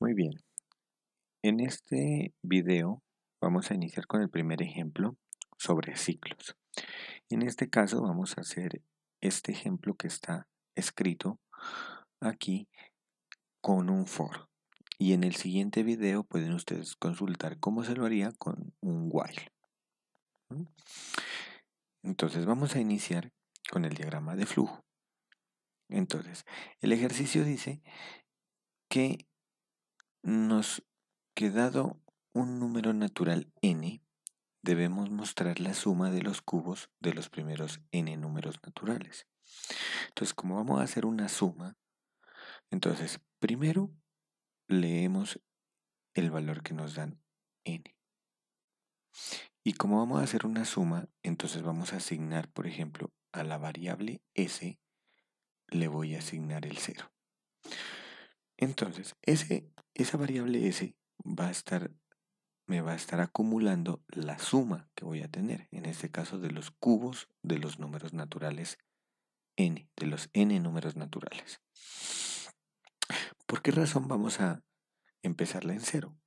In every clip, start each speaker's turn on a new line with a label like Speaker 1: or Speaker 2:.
Speaker 1: Muy bien. En este video vamos a iniciar con el primer ejemplo sobre ciclos. En este caso vamos a hacer este ejemplo que está escrito aquí con un for. Y en el siguiente video pueden ustedes consultar cómo se lo haría con un while. Entonces vamos a iniciar con el diagrama de flujo. Entonces, el ejercicio dice que nos quedado un número natural n, debemos mostrar la suma de los cubos de los primeros n números naturales. Entonces, como vamos a hacer una suma, entonces primero leemos el valor que nos dan n. Y como vamos a hacer una suma, entonces vamos a asignar, por ejemplo, a la variable s, le voy a asignar el 0. Entonces, esa variable S va a estar, me va a estar acumulando la suma que voy a tener, en este caso de los cubos de los números naturales n, de los n números naturales. ¿Por qué razón vamos a empezarla en cero?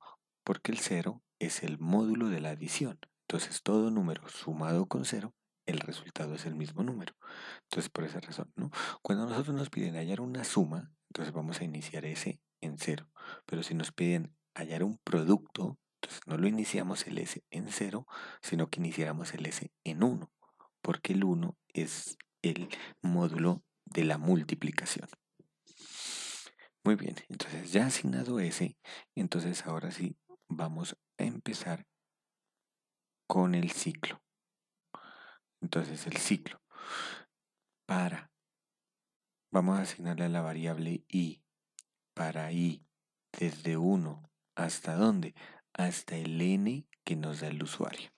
Speaker 1: Porque el cero es el módulo de la adición. Entonces todo número sumado con cero, el resultado es el mismo número. Entonces por esa razón, ¿no? Cuando nosotros nos piden hallar una suma, entonces vamos a iniciar S en 0. Pero si nos piden hallar un producto, entonces no lo iniciamos el S en 0, sino que iniciáramos el S en 1, porque el 1 es el módulo de la multiplicación. Muy bien, entonces ya asignado S, entonces ahora sí vamos a empezar con el ciclo. Entonces el ciclo para Vamos a asignarle a la variable i para i desde 1 hasta dónde? Hasta el n que nos da el usuario,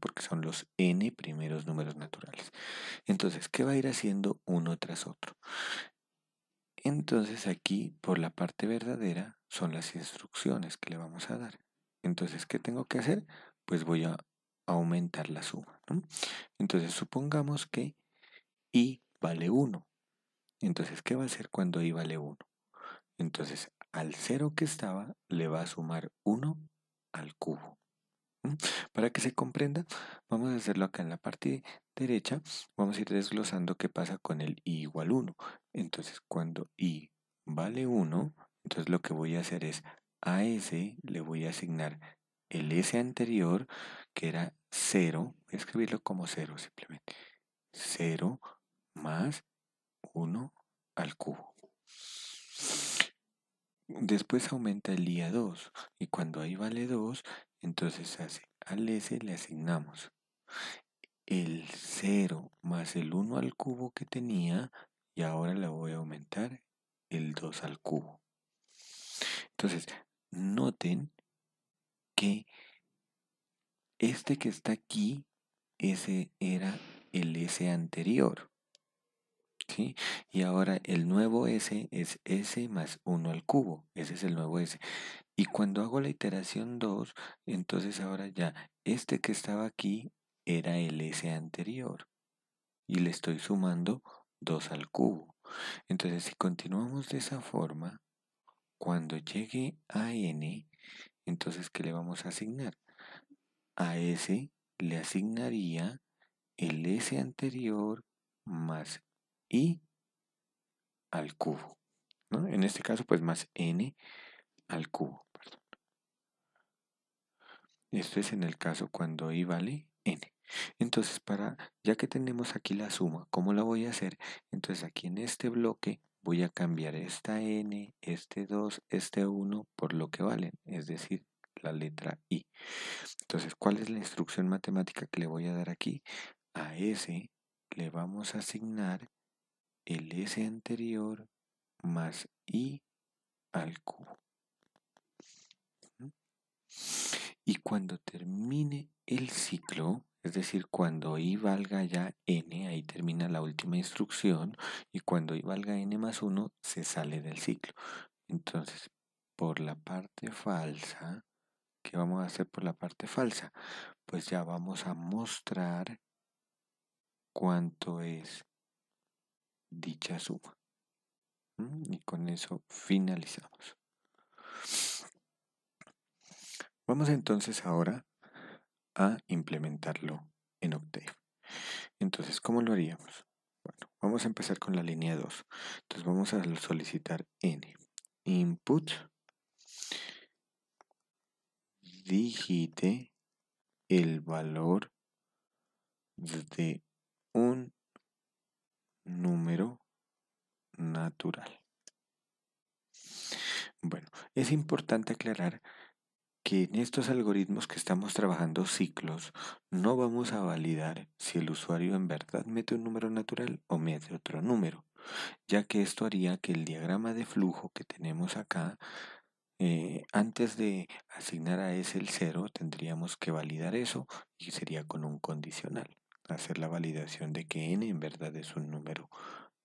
Speaker 1: porque son los n primeros números naturales. Entonces, ¿qué va a ir haciendo uno tras otro? Entonces aquí, por la parte verdadera, son las instrucciones que le vamos a dar. Entonces, ¿qué tengo que hacer? Pues voy a aumentar la suma. Entonces, supongamos que i vale 1. Entonces, ¿qué va a hacer cuando i vale 1? Entonces, al 0 que estaba, le va a sumar 1 al cubo. Para que se comprenda, vamos a hacerlo acá en la parte derecha. Vamos a ir desglosando qué pasa con el i igual 1. Entonces, cuando i vale 1, entonces lo que voy a hacer es a s le voy a asignar el s anterior, que era 0. Voy a escribirlo como 0 simplemente. 0 más 1 al cubo. Después aumenta el día 2 y cuando ahí vale 2, entonces hace, al S le asignamos el 0 más el 1 al cubo que tenía y ahora le voy a aumentar el 2 al cubo. Entonces, noten que este que está aquí, ese era el S anterior. Y ahora el nuevo s es s más 1 al cubo, ese es el nuevo s. Y cuando hago la iteración 2, entonces ahora ya este que estaba aquí era el s anterior. Y le estoy sumando 2 al cubo. Entonces si continuamos de esa forma, cuando llegue a n, entonces ¿qué le vamos a asignar? A s le asignaría el s anterior más y al cubo. ¿no? En este caso, pues más n al cubo. Esto es en el caso cuando i vale n. Entonces, para, ya que tenemos aquí la suma, ¿cómo la voy a hacer? Entonces aquí en este bloque voy a cambiar esta n, este 2, este 1 por lo que valen, es decir, la letra i. Entonces, ¿cuál es la instrucción matemática que le voy a dar aquí? A s le vamos a asignar el S anterior más I al cubo. Y cuando termine el ciclo, es decir, cuando i valga ya n, ahí termina la última instrucción, y cuando i valga n más 1, se sale del ciclo. Entonces, por la parte falsa, ¿qué vamos a hacer por la parte falsa? Pues ya vamos a mostrar cuánto es dicha suma. Mm, y con eso finalizamos. Vamos entonces ahora a implementarlo en Octave. Entonces, ¿cómo lo haríamos? Bueno, vamos a empezar con la línea 2. Entonces vamos a solicitar n. Input. Digite el valor de un número natural. Bueno, es importante aclarar que en estos algoritmos que estamos trabajando ciclos, no vamos a validar si el usuario en verdad mete un número natural o mete otro número, ya que esto haría que el diagrama de flujo que tenemos acá, eh, antes de asignar a ese el 0, tendríamos que validar eso y sería con un condicional hacer la validación de que n en verdad es un número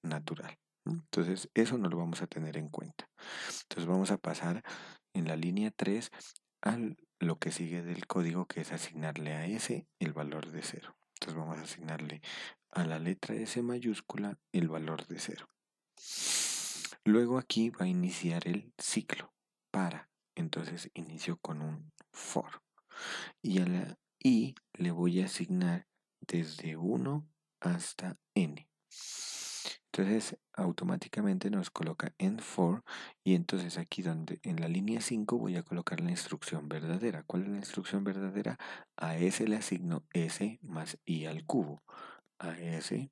Speaker 1: natural. Entonces, eso no lo vamos a tener en cuenta. Entonces, vamos a pasar en la línea 3 a lo que sigue del código, que es asignarle a S el valor de 0. Entonces, vamos a asignarle a la letra S mayúscula el valor de 0. Luego aquí va a iniciar el ciclo para. Entonces, inicio con un for. Y a la I le voy a asignar desde 1 hasta n. Entonces automáticamente nos coloca en for y entonces aquí donde en la línea 5 voy a colocar la instrucción verdadera. ¿Cuál es la instrucción verdadera? A S le asigno S más I al cubo. A S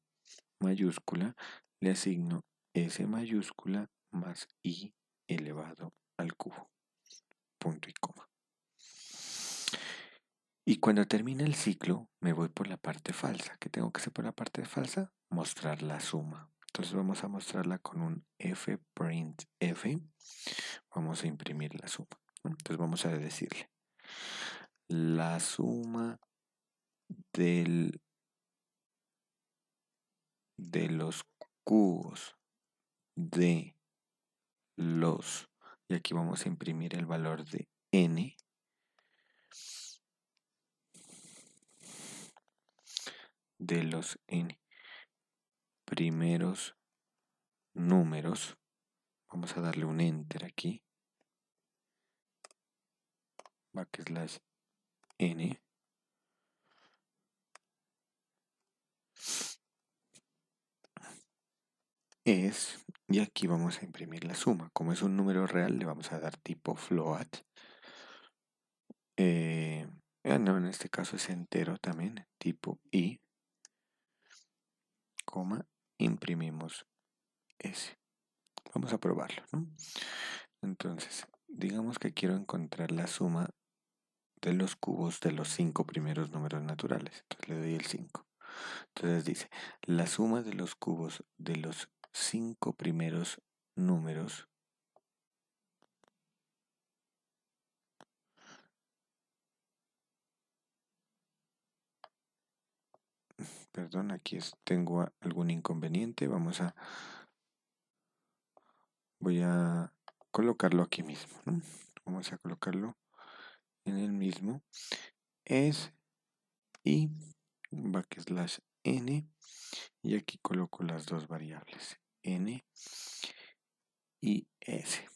Speaker 1: mayúscula le asigno S mayúscula más I elevado al cubo. Punto y coma. Y cuando termina el ciclo, me voy por la parte falsa. ¿Qué tengo que hacer por la parte falsa? Mostrar la suma. Entonces vamos a mostrarla con un fprintf. Vamos a imprimir la suma. Entonces vamos a decirle la suma de los cubos de los y aquí vamos a imprimir el valor de n de los n primeros números. Vamos a darle un enter aquí. Backslash n. Es, y aquí vamos a imprimir la suma. Como es un número real, le vamos a dar tipo float. Eh, ah, no, en este caso es entero también, tipo i coma, imprimimos S. Vamos a probarlo, Entonces, digamos que quiero encontrar la suma de los cubos de los cinco primeros números naturales. Entonces le doy el 5. Entonces dice, la suma de los cubos de los cinco primeros números perdón, aquí tengo algún inconveniente. Vamos a... Voy a colocarlo aquí mismo. Vamos a colocarlo en el mismo. Es y backslash n. Y aquí coloco las dos variables. n y s.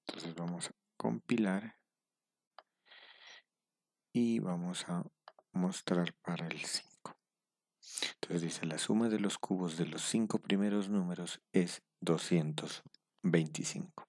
Speaker 1: Entonces vamos a compilar y vamos a mostrar para el 5. Entonces dice, la suma de los cubos de los cinco primeros números es 225.